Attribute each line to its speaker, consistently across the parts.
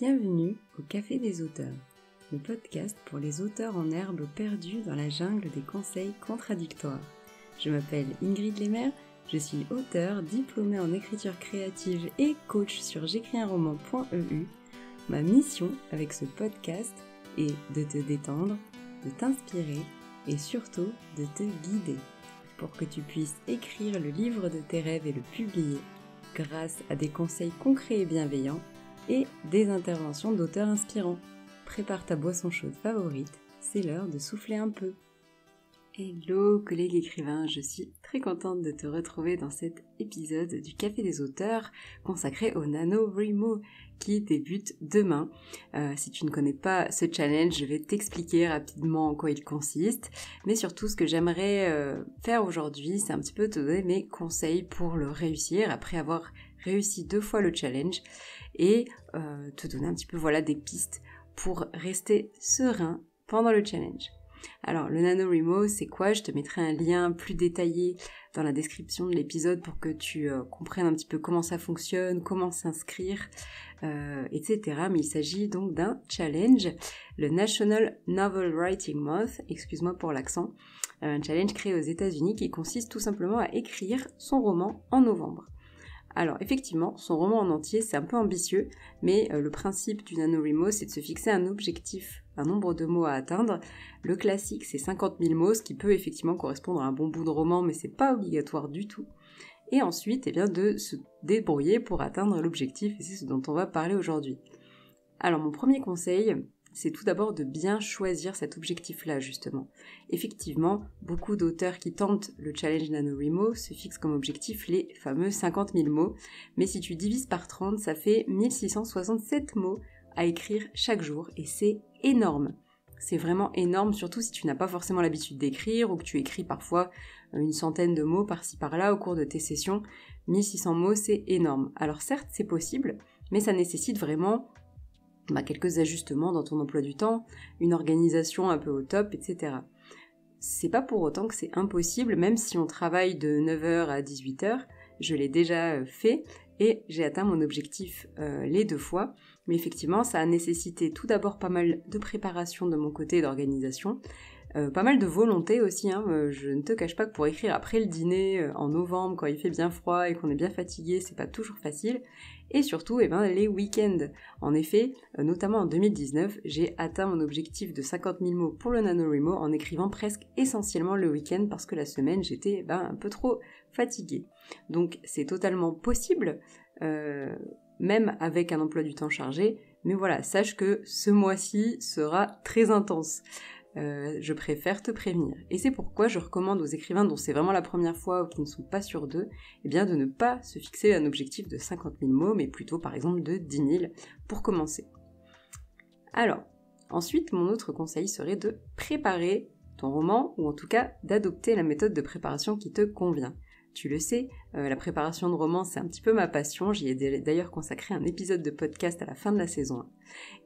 Speaker 1: Bienvenue au Café des auteurs, le podcast pour les auteurs en herbe perdus dans la jungle des conseils contradictoires. Je m'appelle Ingrid Lemaire, je suis auteur, diplômée en écriture créative et coach sur j'écrisunroman.eu. Ma mission avec ce podcast est de te détendre, de t'inspirer et surtout de te guider pour que tu puisses écrire le livre de tes rêves et le publier grâce à des conseils concrets et bienveillants et des interventions d'auteurs inspirants. Prépare ta boisson chaude favorite, c'est l'heure de souffler un peu. Hello collègues écrivain, je suis très contente de te retrouver dans cet épisode du Café des auteurs consacré au Nano Remo qui débute demain. Euh, si tu ne connais pas ce challenge, je vais t'expliquer rapidement en quoi il consiste. Mais surtout ce que j'aimerais euh, faire aujourd'hui, c'est un petit peu te donner mes conseils pour le réussir après avoir réussi deux fois le challenge et euh, te donner un petit peu voilà des pistes pour rester serein pendant le challenge. Alors le Nano Remo c'est quoi Je te mettrai un lien plus détaillé dans la description de l'épisode pour que tu euh, comprennes un petit peu comment ça fonctionne, comment s'inscrire, euh, etc. Mais il s'agit donc d'un challenge, le National Novel Writing Month, excuse-moi pour l'accent, un challenge créé aux États-Unis qui consiste tout simplement à écrire son roman en novembre. Alors effectivement, son roman en entier, c'est un peu ambitieux, mais euh, le principe du NaNoWriMo, c'est de se fixer un objectif, un nombre de mots à atteindre. Le classique, c'est 50 000 mots, ce qui peut effectivement correspondre à un bon bout de roman, mais c'est pas obligatoire du tout. Et ensuite, eh bien, de se débrouiller pour atteindre l'objectif, et c'est ce dont on va parler aujourd'hui. Alors mon premier conseil, c'est tout d'abord de bien choisir cet objectif-là, justement. Effectivement, beaucoup d'auteurs qui tentent le challenge Nano Remo se fixent comme objectif les fameux 50 000 mots, mais si tu divises par 30, ça fait 1667 mots à écrire chaque jour, et c'est énorme. C'est vraiment énorme, surtout si tu n'as pas forcément l'habitude d'écrire ou que tu écris parfois euh, une centaine de mots par-ci par-là au cours de tes sessions. 1600 mots, c'est énorme. Alors certes, c'est possible, mais ça nécessite vraiment bah, quelques ajustements dans ton emploi du temps, une organisation un peu au top, etc. C'est pas pour autant que c'est impossible, même si on travaille de 9h à 18h, je l'ai déjà euh, fait et j'ai atteint mon objectif euh, les deux fois. Mais effectivement, ça a nécessité tout d'abord pas mal de préparation de mon côté d'organisation, euh, pas mal de volonté aussi, hein, euh, je ne te cache pas que pour écrire après le dîner, euh, en novembre, quand il fait bien froid et qu'on est bien fatigué, c'est pas toujours facile. Et surtout, eh ben, les week-ends. En effet, notamment en 2019, j'ai atteint mon objectif de 50 000 mots pour le NaNoWriMo en écrivant presque essentiellement le week-end parce que la semaine, j'étais eh ben, un peu trop fatiguée. Donc c'est totalement possible, même avec un emploi du temps chargé, mais voilà, sache que ce mois-ci sera très intense. Euh, je préfère te prévenir. Et c'est pourquoi je recommande aux écrivains dont c'est vraiment la première fois ou qui ne sont pas sûrs d'eux, eh bien de ne pas se fixer un objectif de 50 000 mots, mais plutôt par exemple de 10 000 pour commencer. Alors, ensuite, mon autre conseil serait de préparer ton roman, ou en tout cas d'adopter la méthode de préparation qui te convient tu le sais, euh, la préparation de romans, c'est un petit peu ma passion. J'y ai d'ailleurs consacré un épisode de podcast à la fin de la saison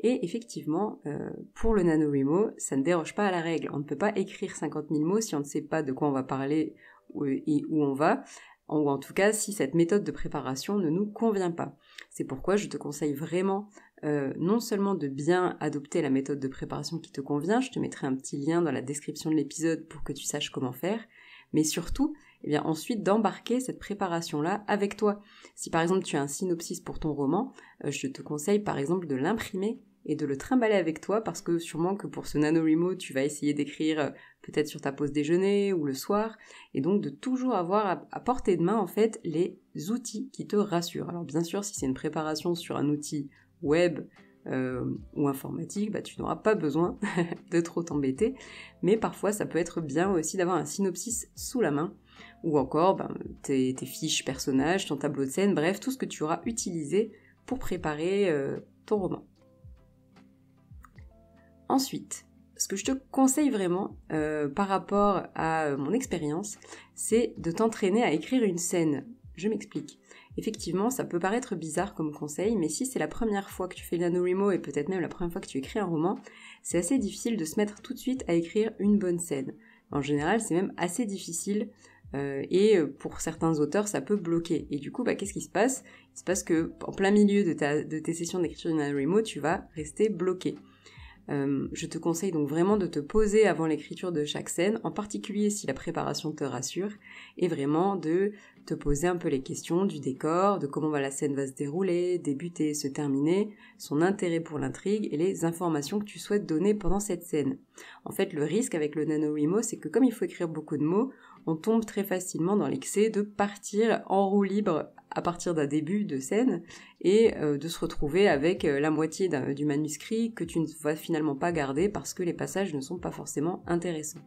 Speaker 1: 1. Et effectivement, euh, pour le NaNoWriMo, ça ne déroge pas à la règle. On ne peut pas écrire 50 000 mots si on ne sait pas de quoi on va parler et où on va, ou en tout cas si cette méthode de préparation ne nous convient pas. C'est pourquoi je te conseille vraiment euh, non seulement de bien adopter la méthode de préparation qui te convient, je te mettrai un petit lien dans la description de l'épisode pour que tu saches comment faire, mais surtout et eh bien ensuite d'embarquer cette préparation-là avec toi. Si par exemple tu as un synopsis pour ton roman, euh, je te conseille par exemple de l'imprimer et de le trimballer avec toi parce que sûrement que pour ce nano remote tu vas essayer d'écrire euh, peut-être sur ta pause déjeuner ou le soir et donc de toujours avoir à, portée de main en fait les outils qui te rassurent. Alors bien sûr, si c'est une préparation sur un outil web euh, ou informatique, bah, tu n'auras pas besoin de trop t'embêter, mais parfois ça peut être bien aussi d'avoir un synopsis sous la main ou encore ben, tes, fiches personnages, ton tableau de scène, bref, tout ce que tu auras utilisé pour préparer euh, ton roman. Ensuite, ce que je te conseille vraiment euh, par rapport à euh, mon expérience, c'est de t'entraîner à écrire une scène. Je m'explique. Effectivement, ça peut paraître bizarre comme conseil, mais si c'est la première fois que tu fais l'anorimo et peut-être même la première fois que tu écris un roman, c'est assez difficile de se mettre tout de suite à écrire une bonne scène. En général, c'est même assez difficile euh, et euh, pour certains auteurs, ça peut bloquer. Et du coup, bah, qu'est-ce qui se passe Il se passe que en plein milieu de, tes sessions d'écriture Nano Remo, tu vas rester bloqué. Euh, je te conseille donc vraiment de te poser avant l'écriture de chaque scène, en particulier si la préparation te rassure, et vraiment de te poser un peu les questions du décor, de comment la scène va se dérouler, débuter, se terminer, son intérêt pour l'intrigue et les informations que tu souhaites donner pendant cette scène. En fait, le risque avec le NaNoWriMo, c'est que comme il faut écrire beaucoup de mots, on tombe très facilement dans l'excès de partir en roue libre à partir d'un début de scène et euh, de se retrouver avec euh, la moitié du manuscrit que tu ne vas finalement pas garder parce que les passages ne sont pas forcément intéressants.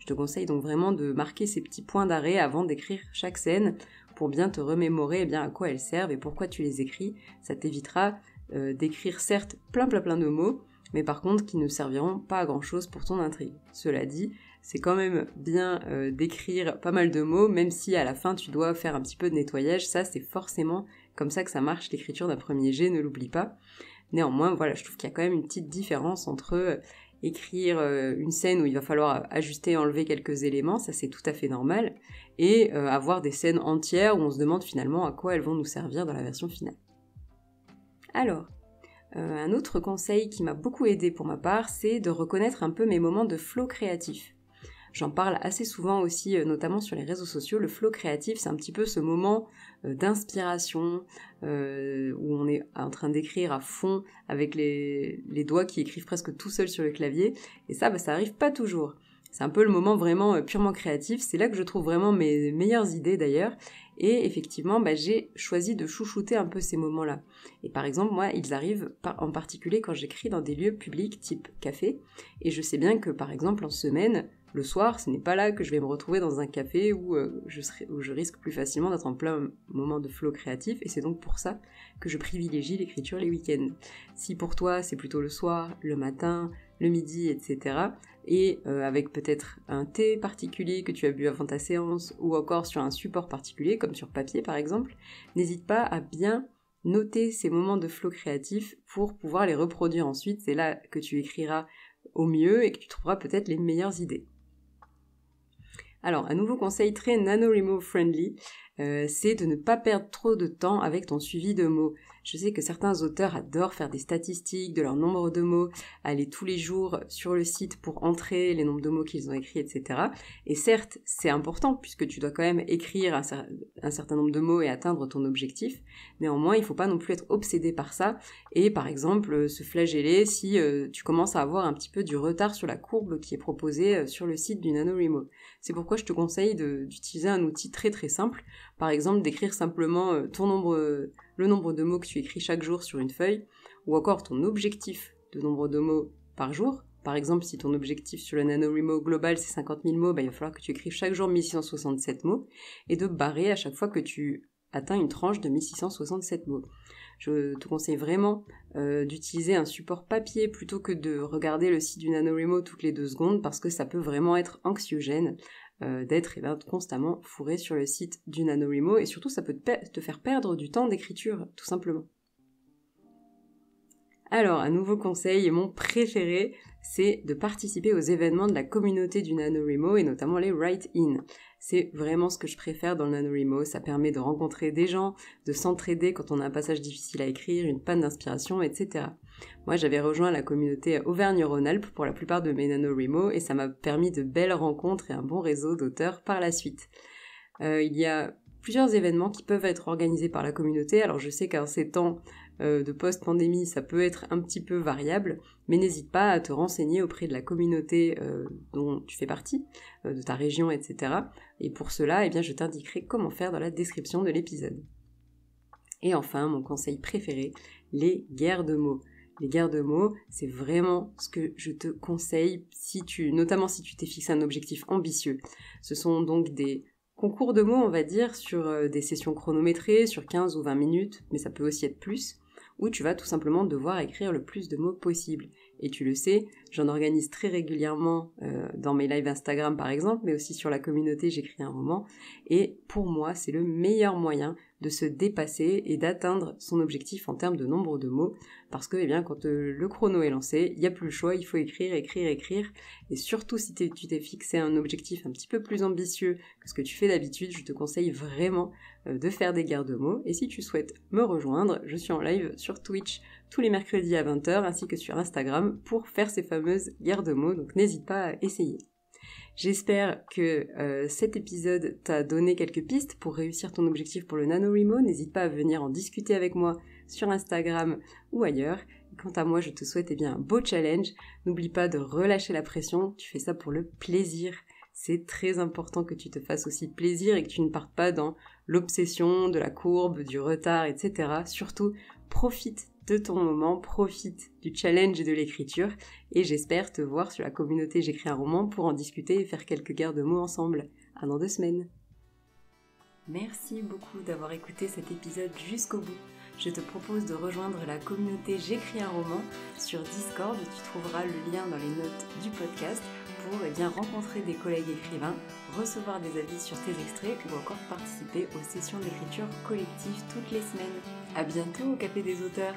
Speaker 1: Je te conseille donc vraiment de marquer ces petits points d'arrêt avant d'écrire chaque scène pour bien te remémorer bien à quoi elles servent et pourquoi tu les écris. Ça t'évitera euh, d'écrire certes plein plein plein de mots, mais par contre qui ne serviront pas à grand chose pour ton intrigue. Cela dit, c'est quand même bien euh, d'écrire pas mal de mots, même si à la fin tu dois faire un petit peu de nettoyage. Ça, c'est forcément comme ça que ça marche l'écriture d'un premier jet, ne l'oublie pas. Néanmoins, voilà, je trouve qu'il y a quand même une petite différence entre euh, écrire euh, une scène où il va falloir ajuster, enlever quelques éléments, ça c'est tout à fait normal, et avoir des scènes entières où on se demande finalement à quoi elles vont nous servir dans la version finale. Alors, un autre conseil qui m'a beaucoup aidé pour ma part, c'est de reconnaître un peu mes moments de flow créatif. J'en parle assez souvent aussi, euh, notamment sur les réseaux sociaux. Le flow créatif, c'est un petit peu ce moment euh, d'inspiration euh, où on est en train d'écrire à fond avec les, doigts qui écrivent presque tout seuls sur le clavier. Et ça, bah, ça n'arrive pas toujours. C'est un peu le moment vraiment purement créatif. C'est là que je trouve vraiment mes meilleures idées d'ailleurs. Et effectivement, bah, j'ai choisi de chouchouter un peu ces moments-là. Et par exemple, moi, ils arrivent en particulier quand j'écris dans des lieux publics type café. Et je sais bien que par exemple, en semaine, le soir, ce n'est pas là que je vais me retrouver dans un café euh, où, je, risque plus facilement d'être en plein moment de flow créatif, et c'est donc pour ça que je privilégie l'écriture les week-ends. Si pour toi c'est plutôt le soir, le matin, le midi, etc., et euh, avec peut-être un thé particulier que tu as bu avant ta séance, ou encore sur un support particulier, comme sur papier par exemple, n'hésite pas à bien noter ces moments de flow créatif pour pouvoir les reproduire ensuite. C'est là que tu écriras au mieux et que tu trouveras peut-être les meilleures idées. Alors, un nouveau conseil très nano-remove friendly, euh, c'est de ne pas perdre trop de temps avec ton suivi de mots. Je sais que certains auteurs adorent faire des statistiques de leur nombre de mots, aller tous les jours sur le site pour entrer les nombres de mots qu'ils ont écrits, etc. Et certes, c'est important puisque tu dois quand même écrire un, certain nombre de mots et atteindre ton objectif. Néanmoins, il ne faut pas non plus être obsédé par ça et par exemple euh, se flageller si euh, tu commences à avoir un petit peu du retard sur la courbe qui est proposée sur le site du NaNoWriMo. C'est pourquoi je te conseille d'utiliser un outil très très simple par exemple, d'écrire simplement euh, ton nombre, euh, le nombre de mots que tu écris chaque jour sur une feuille, ou encore ton objectif de nombre de mots par jour. Par exemple, si ton objectif sur le NaNoWriMo global c'est 50 000 mots, bah, il va falloir que tu écrives chaque jour 1667 mots et de barrer à chaque fois que tu atteins une tranche de 1667 mots. Je te conseille vraiment euh, d'utiliser un support papier plutôt que de regarder le site du NaNoWriMo toutes les deux secondes parce que ça peut vraiment être anxiogène. Euh, d'être eh ben, constamment fourré sur le site du NaNoWriMo et surtout ça peut te, faire perdre du temps d'écriture tout simplement. Alors un nouveau conseil et mon préféré c'est de participer aux événements de la communauté du NaNoWriMo et notamment les write-in. C'est vraiment ce que je préfère dans le NaNoWriMo, ça permet de rencontrer des gens, de s'entraider quand on a un passage difficile à écrire, une panne d'inspiration, etc. Moi, j'avais rejoint la communauté Auvergne-Rhône-Alpes pour la plupart de mes nano-rimo et ça m'a permis de belles rencontres et un bon réseau d'auteurs par la suite. Euh, il y a plusieurs événements qui peuvent être organisés par la communauté. Alors je sais qu'en ces temps euh, de post-pandémie, ça peut être un petit peu variable, mais n'hésite pas à te renseigner auprès de la communauté euh, dont tu fais partie, de ta région, etc. Et pour cela, eh je t'indiquerai comment faire dans la description de l'épisode. Et enfin, mon conseil préféré, les guerres de mots les guerres de mots, c'est vraiment ce que je te conseille, si tu, notamment si tu t'es fixé un objectif ambitieux. Ce sont donc des concours de mots, on va dire, sur euh, des sessions chronométrées, sur 15 ou 20 minutes, mais ça peut aussi être plus, où tu vas tout simplement devoir écrire le plus de mots possible. Et tu le sais, j'en organise très régulièrement euh, dans mes lives Instagram par exemple, mais aussi sur la communauté, j'écris un roman. Et pour moi, c'est le meilleur moyen de se dépasser et d'atteindre son objectif en termes de nombre de mots, parce que eh bien, quand euh, le chrono est lancé, il n'y a plus le choix, il faut écrire, écrire, écrire, et surtout si tu t'es fixé un objectif un petit peu plus ambitieux que ce que tu fais d'habitude, je te conseille vraiment euh, de faire des guerres de mots et si tu souhaites me rejoindre, je suis en live sur Twitch tous les mercredis à 20h, ainsi que sur Instagram, pour faire ces fameuses guerres de mots donc n'hésite pas à essayer. J'espère que euh, cet épisode t'a donné quelques pistes pour réussir ton objectif pour le Remo. N'hésite pas à venir en discuter avec moi sur Instagram ou ailleurs. quant à moi, je te souhaite eh bien, un beau challenge. N'oublie pas de relâcher la pression. Tu fais ça pour le plaisir. C'est très important que tu te fasses aussi plaisir et que tu ne partes pas dans l'obsession, de la courbe, du retard, etc. Surtout, profite de ton moment, profite du challenge de l'écriture et j'espère te voir sur la communauté J'écris un roman pour en discuter et faire quelques guerres de mots ensemble. À dans deux semaines. Merci beaucoup d'avoir écouté cet épisode jusqu'au bout. Je te propose de rejoindre la communauté J'écris un roman sur Discord. Tu trouveras le lien dans les notes du podcast pour eh bien, rencontrer des collègues écrivains, recevoir des avis sur tes extraits ou encore participer aux sessions d'écriture collective toutes les semaines. À bientôt au Café des auteurs